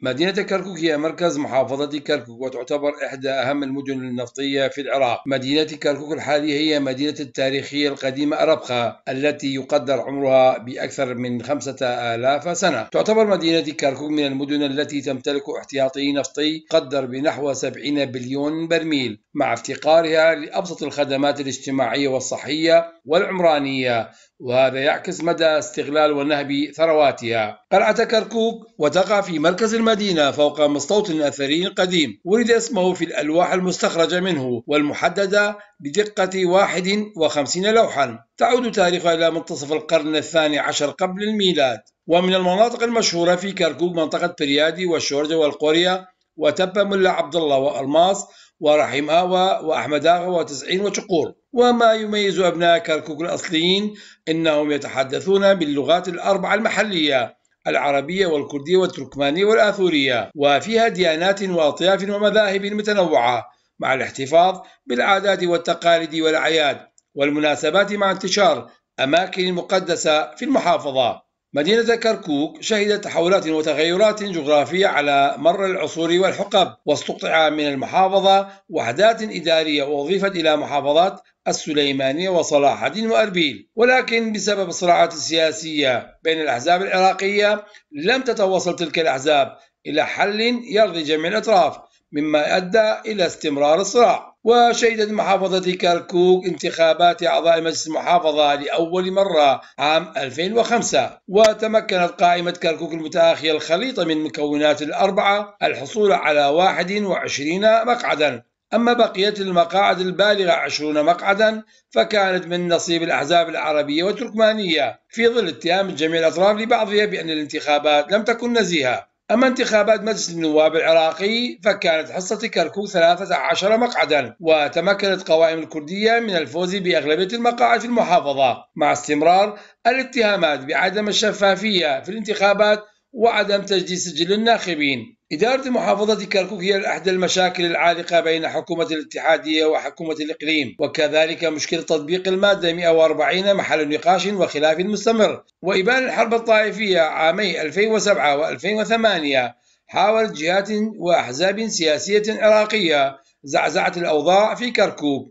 مدينة كركوك هي مركز محافظة كركوك وتعتبر إحدى أهم المدن النفطية في العراق مدينة كركوك الحالية هي مدينة التاريخية القديمة أربخة التي يقدر عمرها بأكثر من خمسة آلاف سنة تعتبر مدينة كركوك من المدن التي تمتلك احتياطي نفطي قدر بنحو 70 بليون برميل مع افتقارها لأبسط الخدمات الاجتماعية والصحية والعمرانية وهذا يعكس مدى استغلال ونهب ثرواتها قلعة كركوك وتقع في مركز المدينة فوق مستوطن أثري قديم ورد اسمه في الألواح المستخرجة منه والمحددة بدقة 51 لوحا تعود تاريخها إلى منتصف القرن الثاني عشر قبل الميلاد ومن المناطق المشهورة في كركوك منطقة بريادي والشورجة والقوريا وتبا ملا عبد الله والماس ورحيم آوى وأحمد آغا وتسعين وشقور وما يميز أبناء كركوك الأصليين أنهم يتحدثون باللغات الأربع المحلية العربية والكردية والتركمانية والآثورية وفيها ديانات وأطياف ومذاهب متنوعة مع الاحتفاظ بالعادات والتقاليد والأعياد والمناسبات مع انتشار أماكن مقدسة في المحافظة مدينة كركوك شهدت تحولات وتغيرات جغرافية على مر العصور والحقب واستقطع من المحافظة وحدات إدارية وأضيفت إلى محافظات السليمانية وصلاح الدين وأربيل ولكن بسبب الصراعات السياسية بين الأحزاب العراقية لم تتوصل تلك الأحزاب إلى حل يرضي جميع الأطراف مما أدى إلى استمرار الصراع وشهدت محافظة كركوك انتخابات أعضاء مجلس المحافظة لأول مرة عام 2005 وتمكنت قائمة كركوك المتآخية الخليطة من مكونات الأربعة الحصول على 21 مقعدا أما بقية المقاعد البالغة 20 مقعدا فكانت من نصيب الأحزاب العربية والتركمانية في ظل اتهام جميع الأطراف لبعضها بأن الانتخابات لم تكن نزيهة أما انتخابات مجلس النواب العراقي فكانت حصة كركوك 13 مقعدا وتمكنت قوائم الكردية من الفوز بأغلبية المقاعد في المحافظة مع استمرار الاتهامات بعدم الشفافية في الانتخابات وعدم تجديد سجل الناخبين إدارة محافظة كركوك هي أحد المشاكل العالقة بين حكومة الاتحادية وحكومة الإقليم وكذلك مشكلة تطبيق المادة 140 محل نقاش وخلاف مستمر وإبان الحرب الطائفية عامي 2007 و2008 حاولت جهات وأحزاب سياسية عراقية زعزعة الأوضاع في كركوك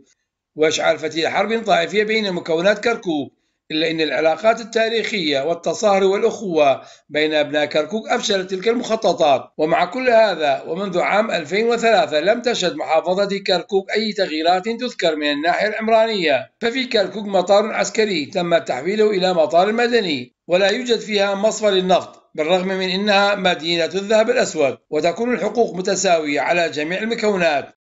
واشعال فتيل حرب طائفية بين مكونات كركوك إلا أن العلاقات التاريخية والتصاهر والأخوة بين أبناء كركوك أفشلت تلك المخططات ومع كل هذا ومنذ عام 2003 لم تشهد محافظة كركوك أي تغييرات تذكر من الناحية العمرانية ففي كركوك مطار عسكري تم تحويله إلى مطار مدني ولا يوجد فيها مصفى للنفط بالرغم من انها مدينه الذهب الاسود وتكون الحقوق متساويه على جميع المكونات